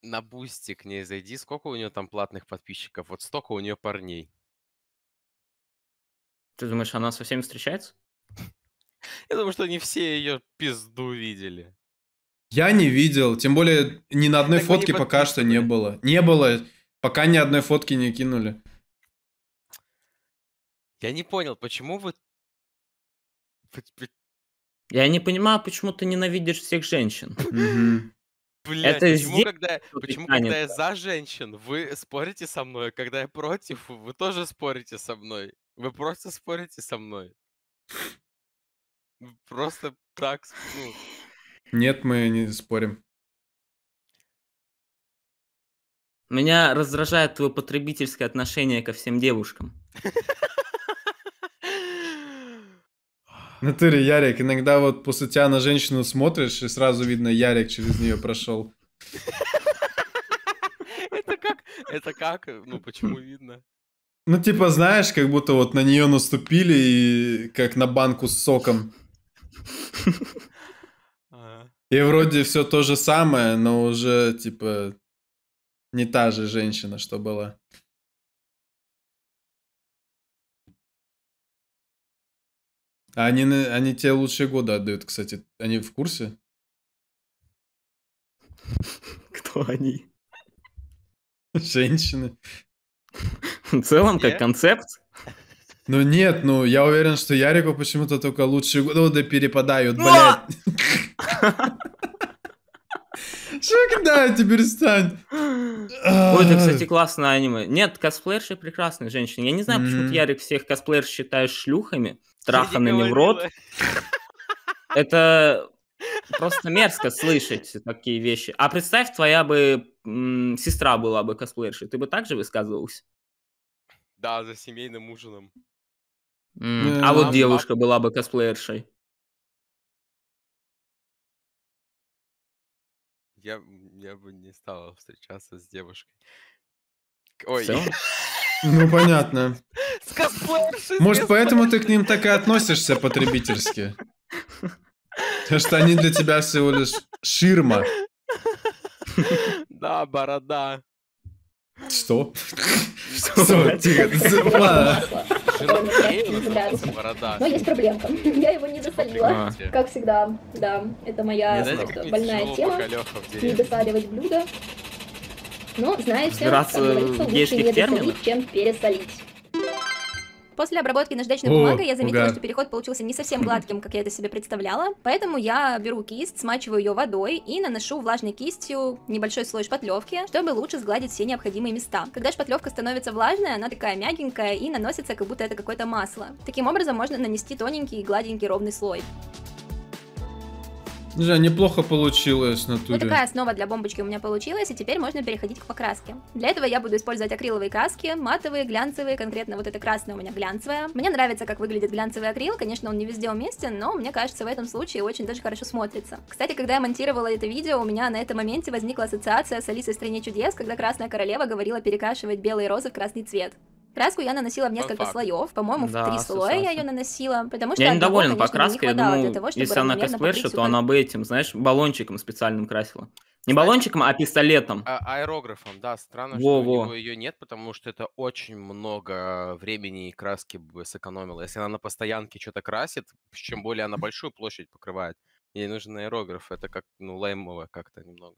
на бусте к ней зайди. Сколько у нее там платных подписчиков? Вот столько у нее парней. Ты думаешь, она со всеми встречается? Я думаю, что не все ее пизду видели. Я не видел, тем более ни на одной так фотке пока что не было. Не было, пока ни одной фотки не кинули. Я не понял, почему вы... Я не понимаю, почему ты ненавидишь всех женщин. Блядь, это почему, здесь когда, почему когда я за женщин, вы спорите со мной, а когда я против, вы тоже спорите со мной. Вы просто спорите со мной. Просто так. Ну. Нет, мы не спорим. Меня раздражает твое потребительское отношение ко всем девушкам. Натуре, Ярик, иногда вот после тебя на женщину смотришь, и сразу видно, Ярик через нее прошел. Это как? Это как? Ну, почему видно? Ну, типа, знаешь, как будто вот на нее наступили и как на банку с соком. А. И вроде все то же самое, но уже, типа, не та же женщина, что была. А они, они тебе лучшие годы отдают, кстати. Они в курсе? Кто они? Женщины. В целом, как концепт. Ну нет, ну я уверен, что Ярику почему-то только лучшие годы ну перепадают, блядь. Что когда ты перестань? Ой, это, кстати, классное аниме. Нет, косплеерши прекрасные женщины. Я не знаю, почему Ярик всех косплеерш считаешь шлюхами траханными в рот. Это просто мерзко слышать такие вещи. А представь, твоя бы сестра была бы косплеершей, ты бы также высказывался? Да, за семейным ужином. Э, а вот девушка была бы косплеершей. Я, я бы не стал встречаться с девушкой. Ой. Все? Ну, понятно. Может, поэтому ты к ним так и относишься потребительски? Потому что они для тебя всего лишь ширма. Да, борода. Что? Что? Тихо, а. ну, Но есть проблемка. Я его не досолила, как всегда. Да, это моя больная тема. Не досаливать блюдо. Но, знаете, Раз, лучше не досолить, чем пересолить. После обработки наждачной О, бумагой я заметила, уга. что переход получился не совсем гладким, как я это себе представляла. Поэтому я беру кисть, смачиваю ее водой и наношу влажной кистью небольшой слой шпатлевки, чтобы лучше сгладить все необходимые места. Когда шпатлевка становится влажная, она такая мягенькая и наносится, как будто это какое-то масло. Таким образом можно нанести тоненький гладенький ровный слой. Не знаю, неплохо получилось на туре. Вот такая основа для бомбочки у меня получилась, и теперь можно переходить к покраске. Для этого я буду использовать акриловые краски, матовые, глянцевые, конкретно вот эта красная у меня глянцевая. Мне нравится, как выглядит глянцевый акрил, конечно, он не везде уместен, но мне кажется, в этом случае очень даже хорошо смотрится. Кстати, когда я монтировала это видео, у меня на этом моменте возникла ассоциация с Алисой в стране чудес, когда Красная Королева говорила перекрашивать белые розы в красный цвет. Краску я наносила в несколько слоев, по-моему, да, в три слоя я ее наносила, потому что я недоволен одного, конечно, покраской, не я думаю, ну, того, чтобы если она косплеша, то она бы этим, знаешь, баллончиком специальным красила. Не баллончиком, а пистолетом. А аэрографом, да, странно, во, что во. у него ее нет, потому что это очень много а, времени и краски бы сэкономило. Если она на постоянке что-то красит, чем более она большую площадь покрывает, ей нужен аэрограф, это как, ну, лаймово как-то немного.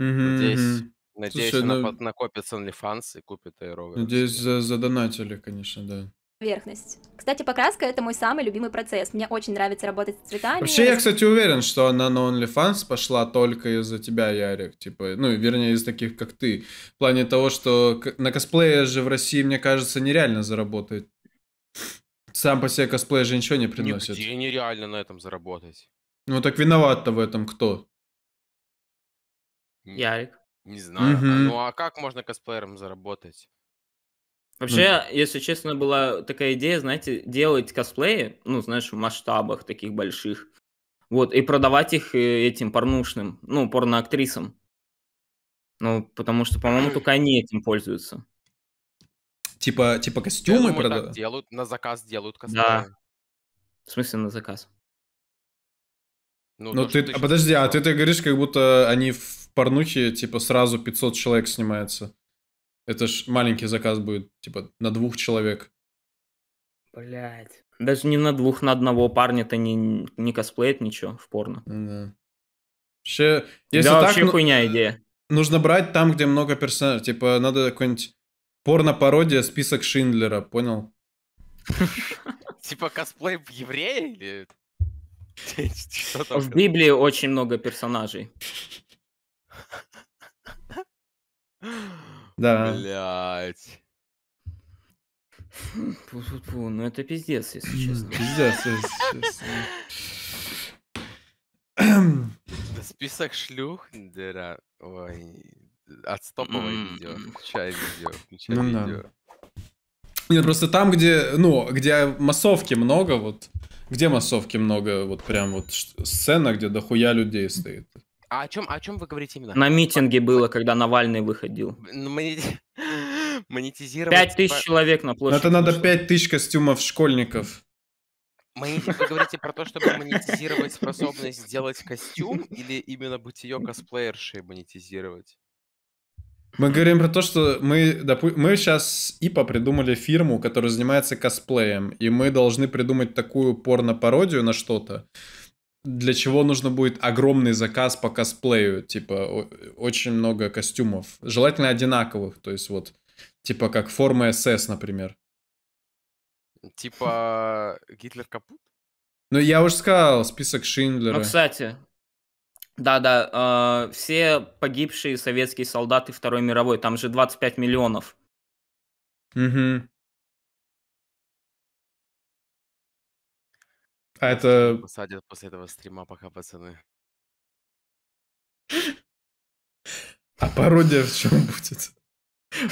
Mm-hmm. Здесь Надеюсь, Слушай, она ну, накопит OnlyFans и купит аэрограф надеюсь, за- задонатили, конечно, да. Поверхность. Кстати, покраска это мой самый любимый процесс. Мне очень нравится работать с цветами. Вообще, я, кстати, уверен, что она на OnlyFans пошла только из-за тебя, Ярик. Типа, ну, вернее, из таких, как ты. В плане того, что на косплее же в России, мне кажется, нереально заработать. Сам по себе косплей же ничего не приносит. Нигде нереально на этом заработать. Ну так виноват-то в этом кто? Ярик. Не знаю. Угу. Ну а как можно косплеером заработать? Ну, Вообще, ну. если честно, была такая идея, знаете, делать косплеи, ну, знаешь, в масштабах таких больших. Вот, и продавать их э, этим порнушным, ну, порноактрисам. Ну, потому что, по-моему, только они этим пользуются. Типа, типа костюмы продают? делают, на заказ делают косплеи. Да. В смысле на заказ? Ну, Но ну, то, ты, а ты, подожди, а ты, ты говоришь, как будто они в порнухе, типа, сразу 500 человек снимается. Это ж маленький заказ будет, типа, на двух человек. Блять. Даже не на двух, на одного парня-то не, не косплеит ничего в порно. Да. Вообще, если да, так, вообще ну, хуйня идея. Нужно брать там, где много персонажей. Типа, надо какой-нибудь порно-пародия, список Шиндлера, понял? Типа косплей еврея или... В Библии очень много персонажей. Да. Блять. Фу, ну это пиздец, если честно. Пиздец, если честно. Список шлюх, дыра. Ой, отстоповое видео. Включай видео, включай ну видео. Да. Нет, просто там, где, ну, где массовки много, вот, где массовки много, вот прям вот сцена, где дохуя людей стоит. А о чем, о чем вы говорите именно? На митинге было, когда Навальный выходил. Монетизировать... 5 тысяч типа человек на площади. Это надо 5 тысяч костюмов школьников. Вы говорите про то, чтобы монетизировать способность сделать костюм или именно быть ее косплеершей монетизировать? Мы говорим про то, что мы, допу- мы сейчас ИПА придумали фирму, которая занимается косплеем, и мы должны придумать такую порно-пародию на что-то, для чего нужно будет огромный заказ по косплею, типа очень много костюмов, желательно одинаковых, то есть вот типа как формы СС, например. Типа Гитлер капут? Ну я уже сказал список ну, Шиндлера. Ну кстати, да, да, э, все погибшие советские солдаты Второй мировой, там же 25 миллионов. Угу. А это... Посадят после этого стрима, пока пацаны. А пародия в чем будет?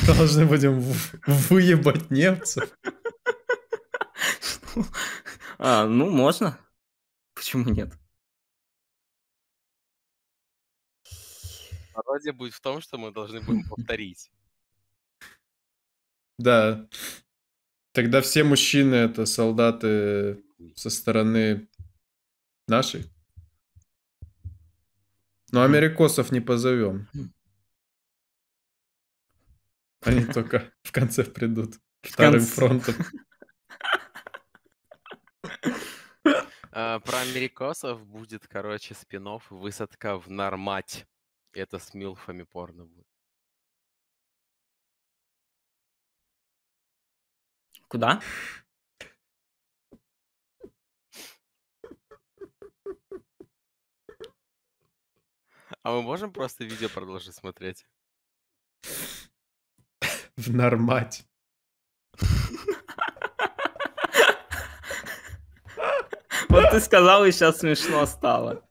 Должны будем выебать немцев. Ну, а, ну, можно. Почему нет? Пародия будет в том, что мы должны будем повторить. Да. Тогда все мужчины это солдаты со стороны нашей. Но америкосов не позовем. Они только в конце придут. Вторым фронтом. А, про америкосов будет, короче, спинов высадка в Нормать. Это с милфами порно будет. Куда? А мы можем просто видео продолжить смотреть? В нормать. Вот ты сказал, и сейчас смешно стало.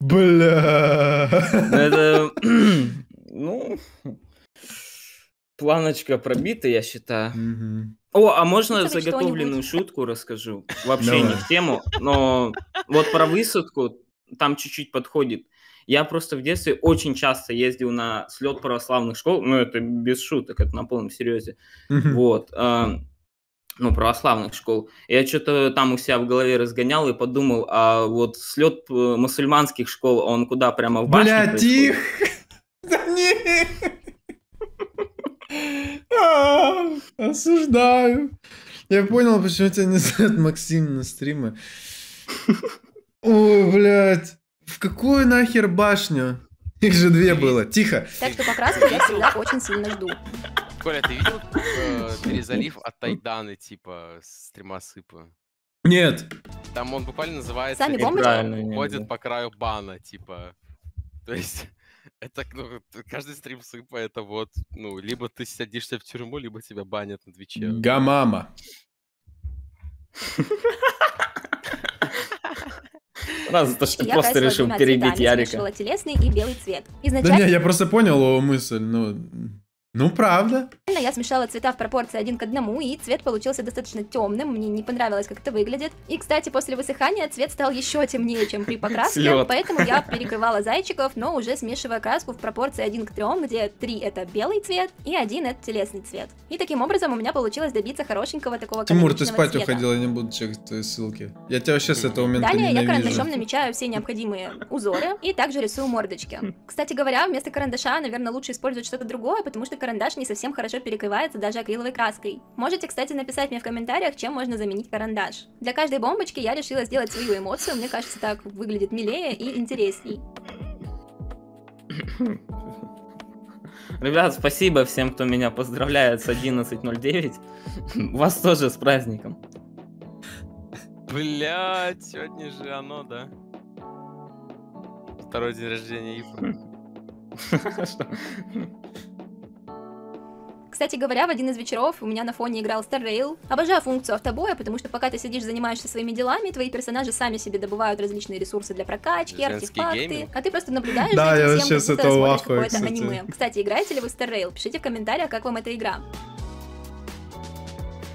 Бля. Ну, это, ну, планочка пробита, я считаю. О, а можно заготовленную шутку расскажу? Вообще не в тему, но вот про высадку там чуть-чуть подходит. Я просто в детстве очень часто ездил на слет православных школ, ну это без шуток, это на полном серьезе. Вот. Э, ну, православных школ. Я что-то там у себя в голове разгонял и подумал, а вот слет э, мусульманских школ, он куда, прямо в башню? Бля, тихо! Да не! А, осуждаю. Я понял, почему тебя не зовут Максим на стримы. Ой, блядь. В какую нахер башню? Их же две было. Тихо. Так что покраску я всегда очень сильно жду. Коля, ты видел э, перезалив от Тайданы, типа, стримосыпа. Нет. Там он буквально называется... Сами бомбочки? Ходит по краю бана, типа. То есть... Это, ну, каждый стрим сыпа, это вот, ну, либо ты садишься в тюрьму, либо тебя банят на Твиче. Гамама. Раз то, что я просто решил перебить Ярика. Я телесный и белый цвет. Да не, я просто понял его мысль, но. Ну, ну, правда. Я смешала цвета в пропорции один к одному, и цвет получился достаточно темным, мне не понравилось, как это выглядит. И, кстати, после высыхания цвет стал еще темнее, чем при покраске, Слет. поэтому я перекрывала зайчиков, но уже смешивая краску в пропорции один к трем, где три это белый цвет и один это телесный цвет. И таким образом у меня получилось добиться хорошенького такого Тимур, ты спать цвета. уходила, я не буду чекать твои ссылки. Я тебя сейчас с этого момента Далее ненавижу. я карандашом намечаю все необходимые узоры и также рисую мордочки. Кстати говоря, вместо карандаша, наверное, лучше использовать что-то другое, потому что карандаш не совсем хорошо перекрывается даже акриловой краской. Можете, кстати, написать мне в комментариях, чем можно заменить карандаш. Для каждой бомбочки я решила сделать свою эмоцию, мне кажется, так выглядит милее и интересней. Ребят, спасибо всем, кто меня поздравляет с 11.09. Вас тоже с праздником. Блять, сегодня же оно, да? Второй день рождения Ифа. Кстати говоря, в один из вечеров у меня на фоне играл Star Rail. Обожаю функцию автобоя, потому что пока ты сидишь, занимаешься своими делами, твои персонажи сами себе добывают различные ресурсы для прокачки, артефакты, а ты просто наблюдаешь за этим всем, как будто смотришь какое-то аниме. Кстати, играете ли вы Star Rail? Пишите в комментариях, как вам эта игра.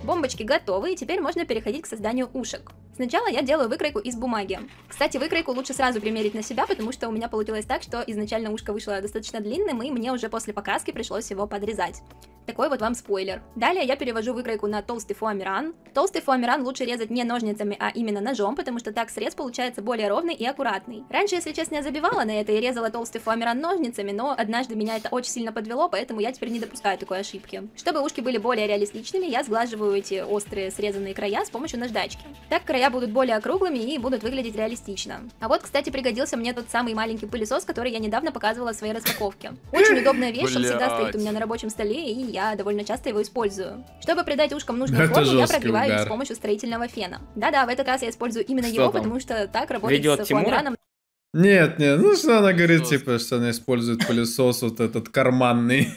Бомбочки готовы, и теперь можно переходить к созданию ушек. Сначала я делаю выкройку из бумаги. Кстати, выкройку лучше сразу примерить на себя, потому что у меня получилось так, что изначально ушко вышло достаточно длинным, и мне уже после покраски пришлось его подрезать. Такой вот вам спойлер. Далее я перевожу выкройку на толстый фоамиран. Толстый фоамиран лучше резать не ножницами, а именно ножом, потому что так срез получается более ровный и аккуратный. Раньше, если честно, я забивала на это и резала толстый фоамиран ножницами, но однажды меня это очень сильно подвело, поэтому я теперь не допускаю такой ошибки. Чтобы ушки были более реалистичными, я сглаживаю эти острые срезанные края с помощью наждачки. Так края края будут более округлыми и будут выглядеть реалистично. А вот, кстати, пригодился мне тот самый маленький пылесос, который я недавно показывала в своей распаковке. Очень удобная вещь, он всегда стоит у меня на рабочем столе, и я довольно часто его использую. Чтобы придать ушкам нужную форму, я прогреваю их с помощью строительного фена. Да-да, в этот раз я использую именно его, потому что так работать с фуаграном нет, нет, ну что она говорит, пылесос. типа, что она использует пылесос вот этот карманный.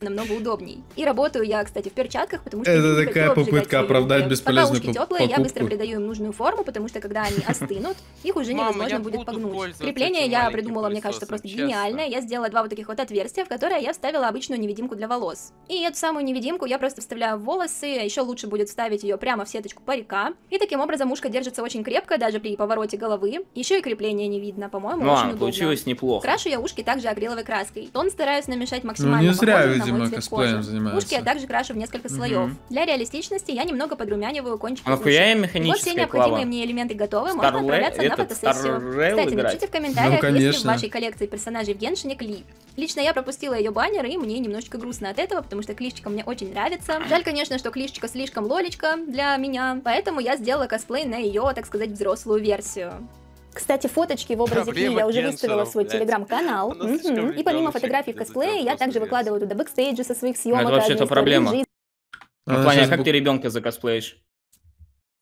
Намного удобней. И работаю я, кстати, в перчатках, потому что... Это такая попытка оправдать бесполезную покупку. теплые, я быстро придаю им нужную форму, потому что когда они остынут, их уже невозможно будет погнуть. Крепление я придумала, мне кажется, просто гениальное. Я сделала два вот таких вот отверстия, в которые я вставила обычную невидимку для волос. И эту самую невидимку я просто вставляю в волосы, а еще лучше будет вставить ее прямо в сеточку парика. И таким образом ушка держится очень крепко, даже при повороте головы. Еще и крепление не видно, по по-моему, ну, очень а, получилось неплохо. Крашу я ушки также акриловой краской. Тон стараюсь намешать максимально ну, не зря, видимо, косплеем занимается. Ушки я также крашу в несколько слоев. Угу. Для реалистичности я немного подрумяниваю кончики а ушей. механическая Вот все необходимые клава. мне элементы готовы, Star можно отправляться на фотосессию. Кстати, играть. напишите в комментариях, ну, есть ли в вашей коллекции персонажей в Геншине Кли. Лично я пропустила ее баннер, и мне немножечко грустно от этого, потому что Клишечка мне очень нравится. Жаль, конечно, что Клишечка слишком лолечка для меня, поэтому я сделала косплей на ее, так сказать, взрослую версию. Кстати, фоточки в образе Проблема я уже выставила в свой телеграм-канал. И помимо фотографий в косплее, я также выкладываю туда бэкстейджи со своих ну, съемок. Это вообще-то а, проблема. Ну, Ваня, как ты ребенка закосплеишь?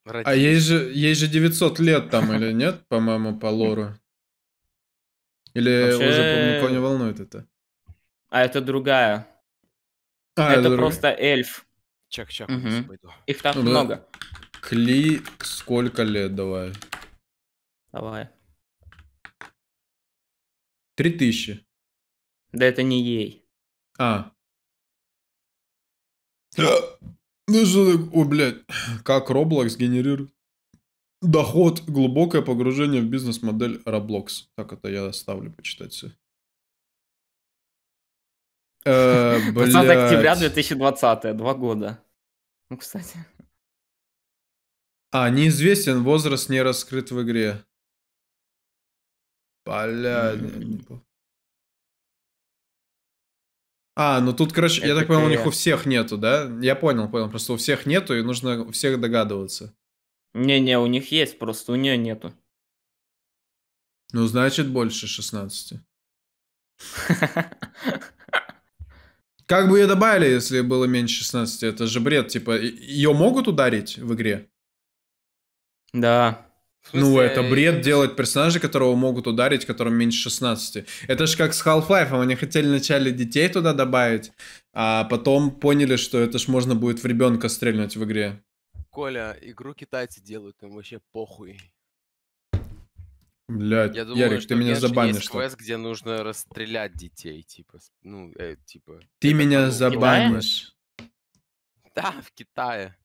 А ей же, ей же 900 лет там, или нет, по-моему, по лору? Или Вообще... уже никого не волнует это? А это другая. А, это, это другая. просто эльф. Чак-чак, угу. Их там ну, много. Кли сколько лет давай? Давай. Три тысячи. Да это не ей. А. Ну что так, о, блядь, как Roblox генерирует доход, глубокое погружение в бизнес-модель Roblox. Так, это я оставлю почитать все. Э, 20 октября 2020, два года. Ну, кстати. А, неизвестен возраст не раскрыт в игре. Бля... А, ну тут, короче, это я так понял, у них у всех нету, да? Я понял, понял, просто у всех нету, и нужно у всех догадываться. Не-не, у них есть, просто у нее нету. Ну, значит, больше 16. Как бы ее добавили, если было меньше 16? Это же бред, типа, ее могут ударить в игре? Да ну, это бред делать персонажа, которого могут ударить, которым меньше 16. Это же как с Half-Life. Они хотели вначале детей туда добавить, а потом поняли, что это ж можно будет в ребенка стрельнуть в игре. Коля, игру китайцы делают, им вообще похуй. Блядь, я думаю, Ярик, ты меня забанишь. Есть квест, где нужно расстрелять детей, типа, ну, э, типа. Ты меня забанишь. Да, в Китае.